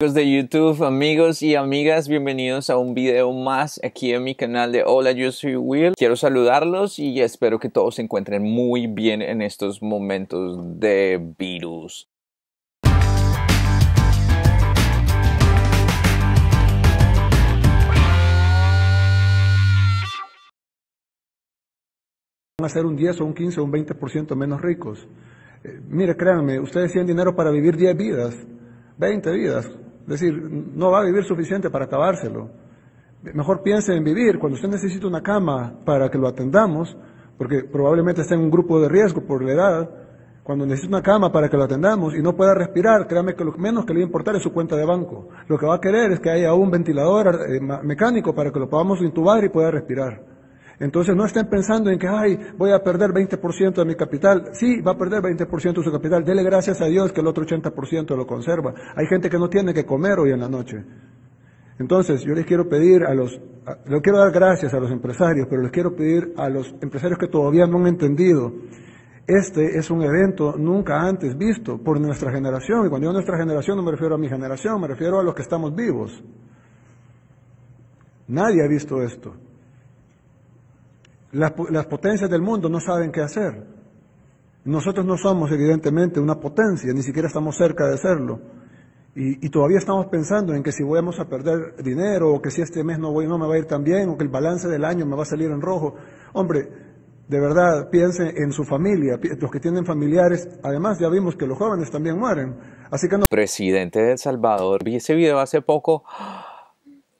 Amigos de YouTube, amigos y amigas, bienvenidos a un video más aquí en mi canal de Hola, yo soy Will. Quiero saludarlos y espero que todos se encuentren muy bien en estos momentos de virus. Van a ser un 10 o un 15 o un 20% menos ricos. Mira, eh, mire, créanme, ustedes tienen dinero para vivir 10 vidas, 20 vidas, es decir, no va a vivir suficiente para acabárselo. Mejor piense en vivir. Cuando usted necesita una cama para que lo atendamos, porque probablemente está en un grupo de riesgo por la edad, cuando necesita una cama para que lo atendamos y no pueda respirar, créame que lo menos que le va a importar es su cuenta de banco. Lo que va a querer es que haya un ventilador eh, mecánico para que lo podamos intubar y pueda respirar. Entonces no estén pensando en que, ay, voy a perder 20% de mi capital. Sí, va a perder 20% de su capital. Dele gracias a Dios que el otro 80% lo conserva. Hay gente que no tiene que comer hoy en la noche. Entonces, yo les quiero pedir a los, les quiero dar gracias a los empresarios, pero les quiero pedir a los empresarios que todavía no han entendido. Este es un evento nunca antes visto por nuestra generación. Y cuando digo nuestra generación no me refiero a mi generación, me refiero a los que estamos vivos. Nadie ha visto esto. Las, las, potencias del mundo no saben qué hacer. Nosotros no somos evidentemente una potencia, ni siquiera estamos cerca de serlo. Y, y, todavía estamos pensando en que si vamos a perder dinero, o que si este mes no, voy, no me va a ir tan bien, o que el balance del año me va a salir en rojo. Hombre, de verdad, piensen en su familia, los que tienen familiares. Además, ya vimos que los jóvenes también mueren. Así que no... Presidente de El Salvador, vi ese video hace poco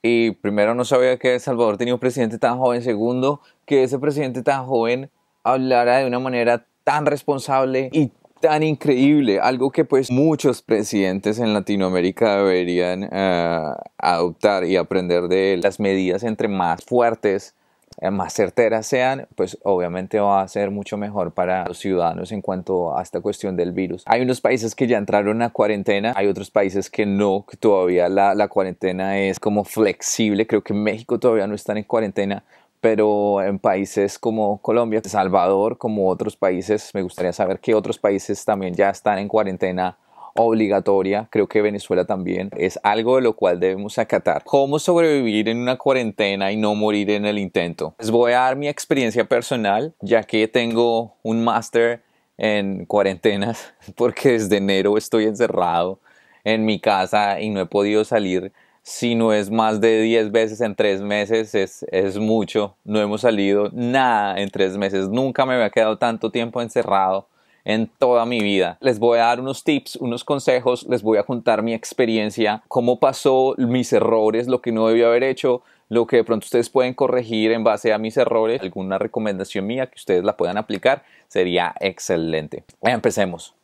y primero no sabía que El Salvador tenía un presidente tan joven, segundo que ese presidente tan joven hablara de una manera tan responsable y tan increíble, algo que pues muchos presidentes en Latinoamérica deberían eh, adoptar y aprender de él. Las medidas entre más fuertes eh, más certeras sean, pues obviamente va a ser mucho mejor para los ciudadanos en cuanto a esta cuestión del virus. Hay unos países que ya entraron a cuarentena, hay otros países que no, que todavía la, cuarentena es como flexible. Creo que México todavía no está en cuarentena, pero en países como Colombia, Salvador, como otros países, me gustaría saber qué otros países también ya están en cuarentena obligatoria, creo que Venezuela también, es algo de lo cual debemos acatar. ¿Cómo sobrevivir en una cuarentena y no morir en el intento? Les voy a dar mi experiencia personal, ya que tengo un máster en cuarentenas, porque desde enero estoy encerrado en mi casa y no he podido salir. Si no es más de 10 veces en 3 meses, es, es mucho. No hemos salido nada en 3 meses. Nunca me había quedado tanto tiempo encerrado en toda mi vida. Les voy a dar unos tips, unos consejos, les voy a contar mi experiencia, cómo pasó, mis errores, lo que no debía haber hecho, lo que de pronto ustedes pueden corregir en base a mis errores. Alguna recomendación mía que ustedes la puedan aplicar sería excelente. Empecemos.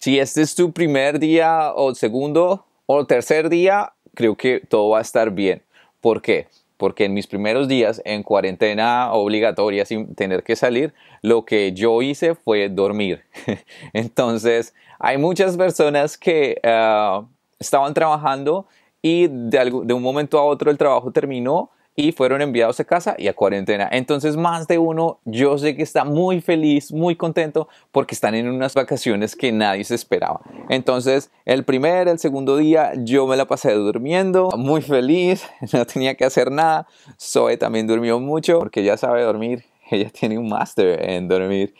Si este es tu primer día o segundo o tercer día, creo que todo va a estar bien. ¿Por qué? porque en mis primeros días en cuarentena obligatoria sin tener que salir, lo que yo hice fue dormir. Entonces, hay muchas personas que ah, estaban trabajando y de, un momento a otro el trabajo terminó y fueron enviados a casa y a cuarentena. Entonces más de uno yo sé que está muy feliz, muy contento porque están en unas vacaciones que nadie se esperaba. Entonces el primer, el segundo día yo me la pasé durmiendo, muy feliz, no tenía que hacer nada. Zoe también durmió mucho porque ya sabe dormir, ella tiene un máster en dormir.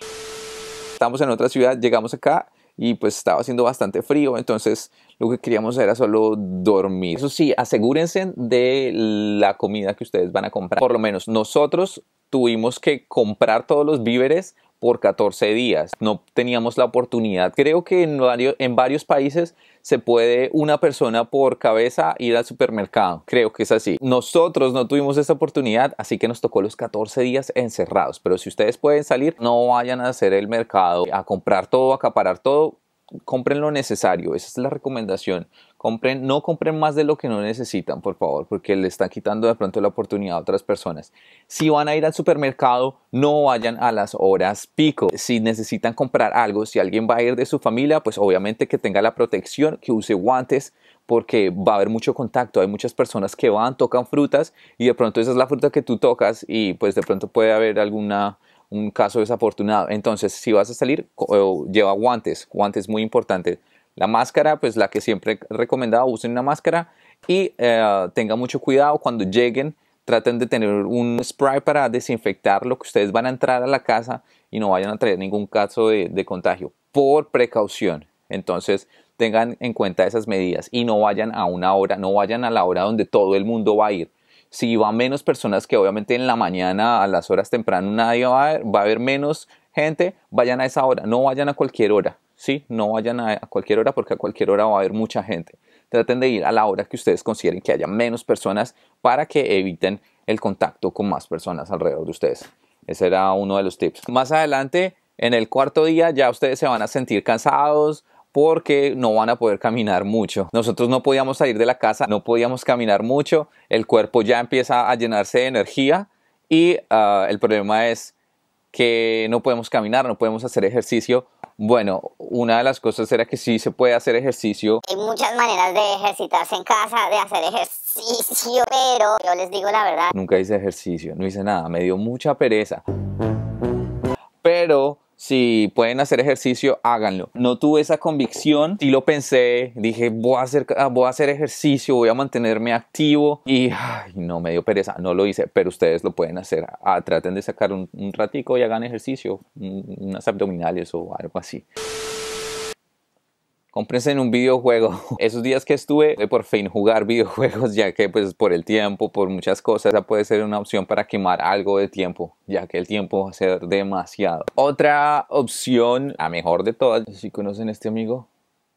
Estamos en otra ciudad, llegamos acá y pues estaba haciendo bastante frío, entonces lo que queríamos era solo dormir. Eso sí, asegúrense de la comida que ustedes van a comprar. Por lo menos nosotros tuvimos que comprar todos los víveres por 14 días. No teníamos la oportunidad. Creo que en varios, en varios países se puede una persona por cabeza ir al supermercado. Creo que es así. Nosotros no tuvimos esa oportunidad, así que nos tocó los 14 días encerrados. Pero si ustedes pueden salir, no vayan a hacer el mercado, a comprar todo, a acaparar todo. Compren lo necesario. Esa es la recomendación no compren más de lo que no necesitan, por favor, porque le están quitando de pronto la oportunidad a otras personas. Si van a ir al supermercado, no vayan a las horas pico. Si necesitan comprar algo, si alguien va a ir de su familia, pues obviamente que tenga la protección, que use guantes, porque va a haber mucho contacto. Hay muchas personas que van, tocan frutas y de pronto esa es la fruta que tú tocas y pues de pronto puede haber alguna un caso desafortunado. Entonces, si vas a salir, eh, lleva guantes, guantes muy importantes la máscara, pues la que siempre he recomendado, usen una máscara y eh, tengan mucho cuidado cuando lleguen. Traten de tener un spray para desinfectar lo que ustedes van a entrar a la casa y no vayan a traer ningún caso de, contagio por precaución. Entonces tengan en cuenta esas medidas y no vayan a una hora, no vayan a la hora donde todo el mundo va a ir si van menos personas, que obviamente en la mañana, a las horas temprano, nadie va a, ver, va a haber menos gente, vayan a esa hora, no vayan a cualquier hora. ¿sí? No vayan a, cualquier hora porque a cualquier hora va a haber mucha gente. Traten de ir a la hora que ustedes consideren que haya menos personas para que eviten el contacto con más personas alrededor de ustedes. Ese era uno de los tips. Más adelante, en el cuarto día, ya ustedes se van a sentir cansados porque no van a poder caminar mucho. Nosotros no podíamos salir de la casa, no podíamos caminar mucho, el cuerpo ya empieza a llenarse de energía y ah, el problema es que no podemos caminar, no podemos hacer ejercicio. Bueno, una de las cosas era que sí se puede hacer ejercicio. Hay muchas maneras de ejercitarse en casa, de hacer ejercicio, pero yo les digo la verdad. Nunca hice ejercicio, no hice nada, me dio mucha pereza. Pero si pueden hacer ejercicio, háganlo. No tuve esa convicción, y lo pensé, dije, voy a hacer, ah, voy a hacer ejercicio, voy a mantenerme activo y no me dio pereza, no lo hice, pero ustedes lo pueden hacer. Ah, traten de sacar un ratico y hagan ejercicio, unas abdominales o algo así cómprense en un videojuego. Esos días que estuve eh, por fin jugar videojuegos, ya que pues por el tiempo, por muchas cosas, ya puede ser una opción para quemar algo de tiempo, ya que el tiempo va a ser demasiado. Otra opción, la mejor de todas, si conocen a este amigo,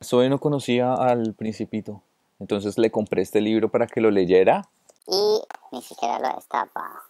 soy no conocía al principito, entonces le compré este libro para que lo leyera. Y ni siquiera lo destapa.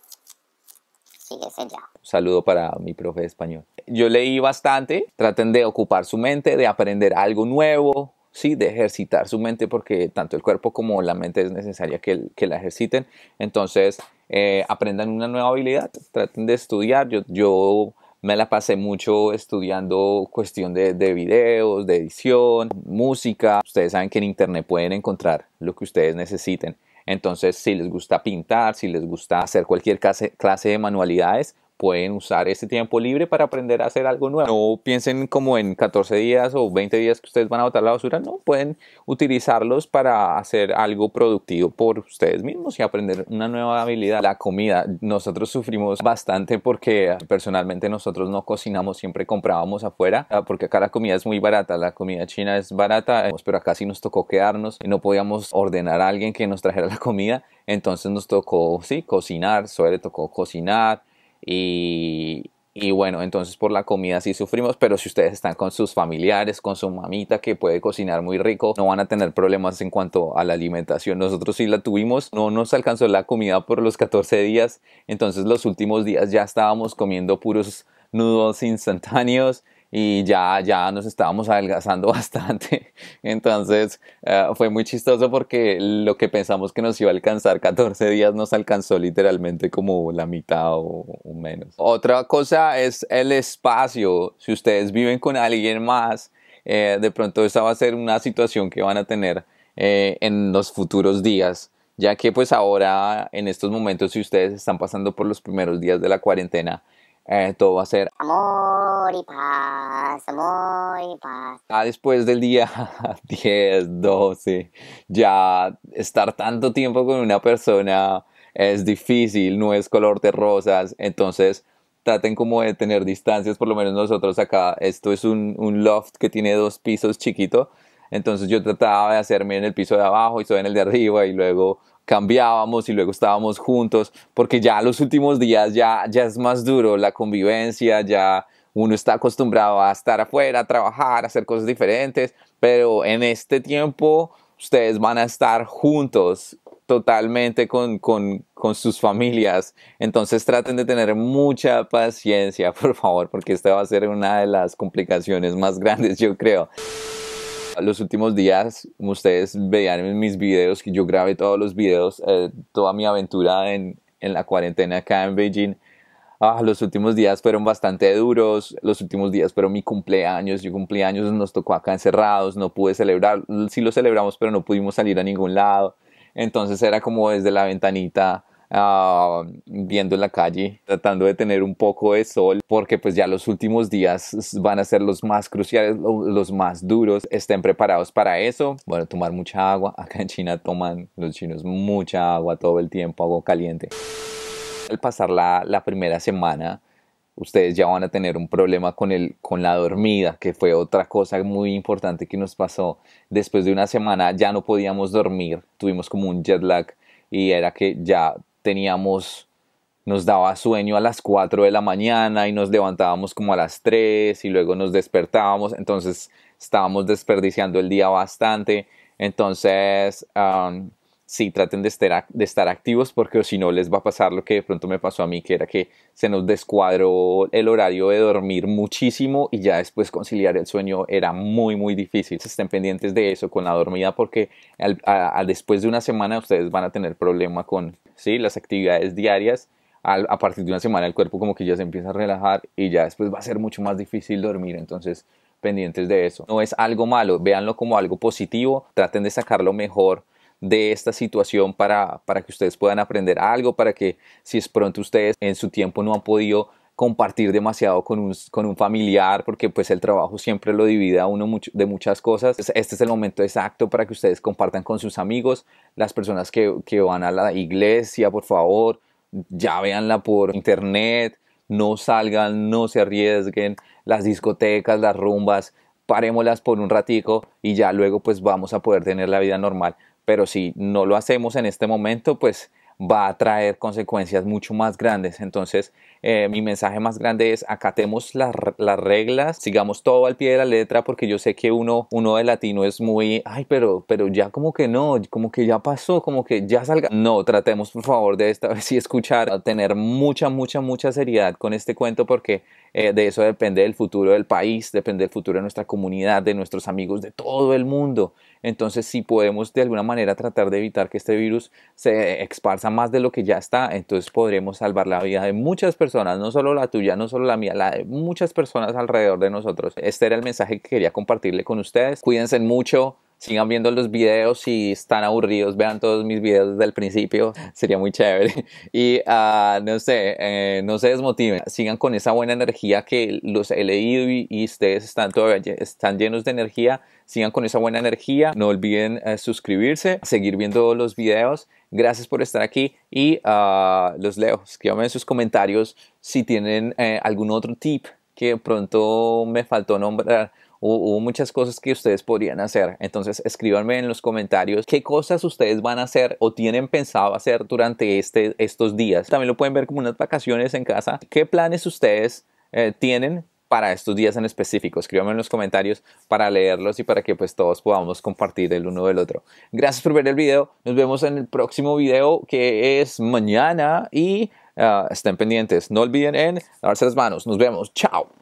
Saludo para mi profe de español. Yo leí bastante, traten de ocupar su mente, de aprender algo nuevo, sí, de ejercitar su mente porque tanto el cuerpo como la mente es necesaria que, la ejerciten. Entonces, eh, aprendan una nueva habilidad, traten de estudiar. Yo, me la pasé mucho estudiando cuestión de, de, videos, de edición, música. Ustedes saben que en Internet pueden encontrar lo que ustedes necesiten. Entonces, si les gusta pintar, si les gusta hacer cualquier clase, de manualidades, pueden usar ese tiempo libre para aprender a hacer algo nuevo. No piensen como en 14 días o 20 días que ustedes van a botar la basura, no, pueden utilizarlos para hacer algo productivo por ustedes mismos y aprender una nueva habilidad. La comida, nosotros sufrimos bastante porque personalmente nosotros no cocinamos, siempre comprábamos afuera, ah, porque acá la comida es muy barata, la comida china es barata, eh, pero acá sí nos tocó quedarnos, y no podíamos ordenar a alguien que nos trajera la comida, entonces nos tocó, sí, cocinar, Suele tocó cocinar, y, bueno, entonces por la comida sí sufrimos, pero si ustedes están con sus familiares, con su mamita que puede cocinar muy rico, no van a tener problemas en cuanto a la alimentación. Nosotros sí la tuvimos, no nos alcanzó la comida por los 14 días, entonces los últimos días ya estábamos comiendo puros nudos instantáneos y ya, ya nos estábamos adelgazando bastante. Entonces eh, fue muy chistoso porque lo que pensamos que nos iba a alcanzar 14 días nos alcanzó literalmente como la mitad o, menos. Otra cosa es el espacio. Si ustedes viven con alguien más, eh, de pronto esa va a ser una situación que van a tener eh, en los futuros días ya que pues ahora en estos momentos si ustedes están pasando por los primeros días de la cuarentena eh, Todo va a ser amor y paz, amor y paz. Ah, después del día 10, 12, ya estar tanto tiempo con una persona es difícil, no es color de rosas, entonces traten como de tener distancias, por lo menos nosotros acá, esto es un, un loft que tiene dos pisos chiquito, entonces yo trataba de hacerme en el piso de abajo y soy en el de arriba y luego cambiábamos y luego estábamos juntos, porque ya los últimos días ya, ya es más duro la convivencia, ya uno está acostumbrado a estar afuera, a trabajar, a hacer cosas diferentes, pero en este tiempo ustedes van a estar juntos totalmente con, con, con, sus familias. Entonces traten de tener mucha paciencia, por favor, porque esta va a ser una de las complicaciones más grandes, yo creo. Los últimos días, ustedes veían en mis videos, que yo grabé todos los videos, eh, toda mi aventura en, en, la cuarentena acá en Beijing. Ah, los últimos días fueron bastante duros, los últimos días fueron mi cumpleaños, yo cumpleaños nos tocó acá encerrados, no pude celebrar, sí lo celebramos, pero no pudimos salir a ningún lado. Entonces era como desde la ventanita viendo en la calle, tratando de tener un poco de sol, porque pues ya los últimos días van a ser los más cruciales, los más duros. Estén preparados para eso. Bueno, tomar mucha agua. Acá en China toman los chinos mucha agua todo el tiempo, agua caliente. Al pasar la, la primera semana, ustedes ya van a tener un problema con, el, con la dormida, que fue otra cosa muy importante que nos pasó. Después de una semana ya no podíamos dormir, tuvimos como un jet lag y era que ya teníamos, nos daba sueño a las 4 de la mañana y nos levantábamos como a las 3 y luego nos despertábamos, entonces estábamos desperdiciando el día bastante. Entonces, sí traten de estar, activos porque si no les va a pasar lo que de pronto me pasó a mí, que era que se nos descuadró el horario de dormir muchísimo y ya después conciliar el sueño era muy, muy difícil. Estén pendientes de eso con la dormida porque después de una semana ustedes van a tener problema con ¿sí? las actividades diarias. a partir de una semana el cuerpo como que ya se empieza a relajar y ya después va a ser mucho más difícil dormir. Entonces pendientes de eso. No es algo malo, véanlo como algo positivo, traten de sacarlo mejor de esta situación para, que ustedes puedan aprender algo, para que si es pronto ustedes en su tiempo no han podido compartir demasiado con un, familiar, porque pues el trabajo siempre lo divide a uno de muchas cosas. Pues, este es el momento exacto para que ustedes compartan con sus amigos, las personas que, que van a la iglesia, por favor, ya véanla por internet, no salgan, no se arriesguen, las discotecas, las rumbas, parémoslas por un ratico y ya luego pues vamos a poder tener la vida normal pero si no lo hacemos en este momento, pues va a traer consecuencias mucho más grandes. Entonces, eh, mi mensaje más grande es acatemos las reglas, sigamos todo al pie de la letra, porque yo sé que uno, uno de latino es muy, ay, pero, pero ya como que no, como que ya pasó, como que ya salga. No, tratemos por favor de esta vez y escuchar, tener mucha, mucha, mucha seriedad con este cuento, porque eh, de eso depende el futuro del país, depende el futuro de nuestra comunidad, de nuestros amigos, de todo el mundo. Entonces, si podemos de alguna manera tratar de evitar que este virus se exparsa más de lo que ya está, entonces podremos salvar la vida de muchas personas no solo la tuya, no solo la mía, la de muchas personas alrededor de nosotros. Este era el mensaje que quería compartirle con ustedes. Cuídense mucho. Sigan viendo los videos si están aburridos, vean todos mis videos desde el principio, sería muy chévere. Y ah, no sé, eh, no se desmotiven, sigan con esa buena energía que los he leído y, ustedes están están llenos de energía, sigan con esa buena energía, no olviden eh, suscribirse, seguir viendo los videos Gracias por estar aquí y ah, los leo. Escríbanme en sus comentarios si tienen eh, algún otro tip que pronto me faltó nombrar. Hubo muchas cosas que ustedes podrían hacer. Entonces escríbanme en los comentarios qué cosas ustedes van a hacer o tienen pensado hacer durante este, estos días. También lo pueden ver como unas vacaciones en casa. ¿Qué planes ustedes eh, tienen para estos días en específico. Escríbanme en los comentarios para leerlos y para que pues todos podamos compartir el uno del otro. Gracias por ver el video. Nos vemos en el próximo video que es mañana y ah, estén pendientes. No olviden en lavarse las manos. Nos vemos. Chao.